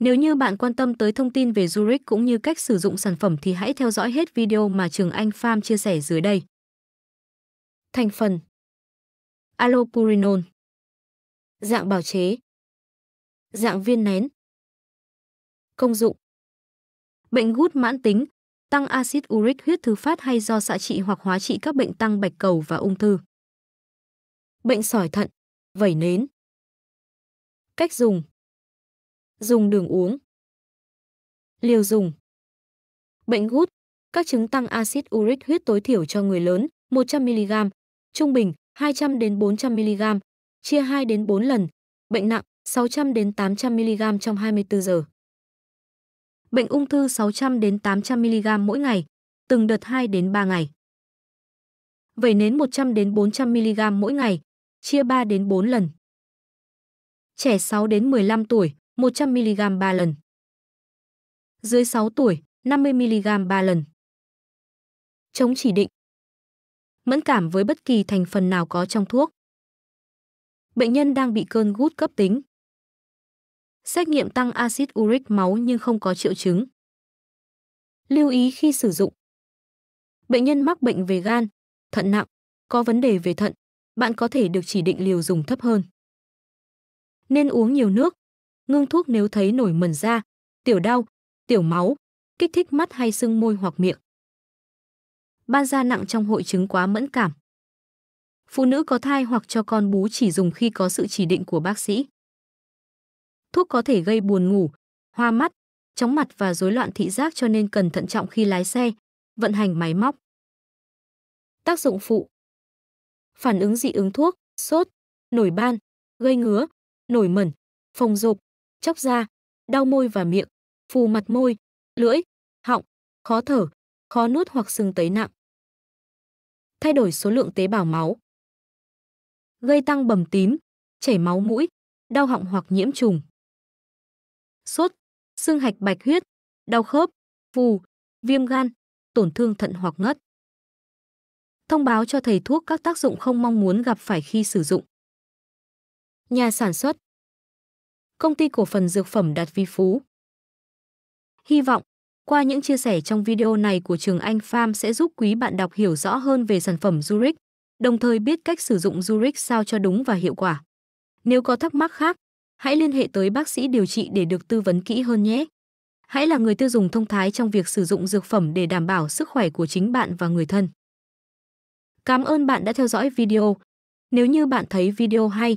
Nếu như bạn quan tâm tới thông tin về Zurich cũng như cách sử dụng sản phẩm thì hãy theo dõi hết video mà Trường Anh Farm chia sẻ dưới đây. Thành phần Allopurinol Dạng bào chế Dạng viên nén Công dụng Bệnh gút mãn tính, tăng axit uric huyết thứ phát hay do xạ trị hoặc hóa trị các bệnh tăng bạch cầu và ung thư. Bệnh sỏi thận, vẩy nến. Cách dùng Dùng đường uống. Liều dùng. Bệnh gút. Các chứng tăng axit uric huyết tối thiểu cho người lớn 100 mg, trung bình 200 đến 400 mg, chia 2 đến 4 lần, bệnh nặng 600 đến 800 mg trong 24 giờ. Bệnh ung thư 600 đến 800 mg mỗi ngày, từng đợt 2 đến 3 ngày. Vẩy nến 100 đến 400 mg mỗi ngày, chia 3 đến 4 lần. Trẻ 6 đến 15 tuổi, 100mg 3 lần. Dưới 6 tuổi, 50mg 3 lần. Chống chỉ định. Mẫn cảm với bất kỳ thành phần nào có trong thuốc. Bệnh nhân đang bị cơn gút cấp tính. Xét nghiệm tăng axit uric máu nhưng không có triệu chứng. Lưu ý khi sử dụng. Bệnh nhân mắc bệnh về gan, thận nặng, có vấn đề về thận, bạn có thể được chỉ định liều dùng thấp hơn. Nên uống nhiều nước, ngưng thuốc nếu thấy nổi mẩn da, tiểu đau, tiểu máu, kích thích mắt hay sưng môi hoặc miệng. Ban da nặng trong hội chứng quá mẫn cảm. Phụ nữ có thai hoặc cho con bú chỉ dùng khi có sự chỉ định của bác sĩ. Thuốc có thể gây buồn ngủ, hoa mắt, chóng mặt và rối loạn thị giác cho nên cần thận trọng khi lái xe, vận hành máy móc. Tác dụng phụ Phản ứng dị ứng thuốc, sốt, nổi ban, gây ngứa, nổi mẩn, phồng rộp chóc da, đau môi và miệng, phù mặt môi, lưỡi, họng, khó thở, khó nuốt hoặc sưng tấy nặng. Thay đổi số lượng tế bào máu. Gây tăng bầm tím, chảy máu mũi, đau họng hoặc nhiễm trùng. Sốt, sưng hạch bạch huyết, đau khớp, phù, viêm gan, tổn thương thận hoặc ngất. Thông báo cho thầy thuốc các tác dụng không mong muốn gặp phải khi sử dụng. Nhà sản xuất công ty cổ phần dược phẩm Đạt Vi Phú. Hy vọng, qua những chia sẻ trong video này của Trường Anh Farm sẽ giúp quý bạn đọc hiểu rõ hơn về sản phẩm Zurich, đồng thời biết cách sử dụng Zurich sao cho đúng và hiệu quả. Nếu có thắc mắc khác, hãy liên hệ tới bác sĩ điều trị để được tư vấn kỹ hơn nhé. Hãy là người tiêu dùng thông thái trong việc sử dụng dược phẩm để đảm bảo sức khỏe của chính bạn và người thân. Cảm ơn bạn đã theo dõi video. Nếu như bạn thấy video hay,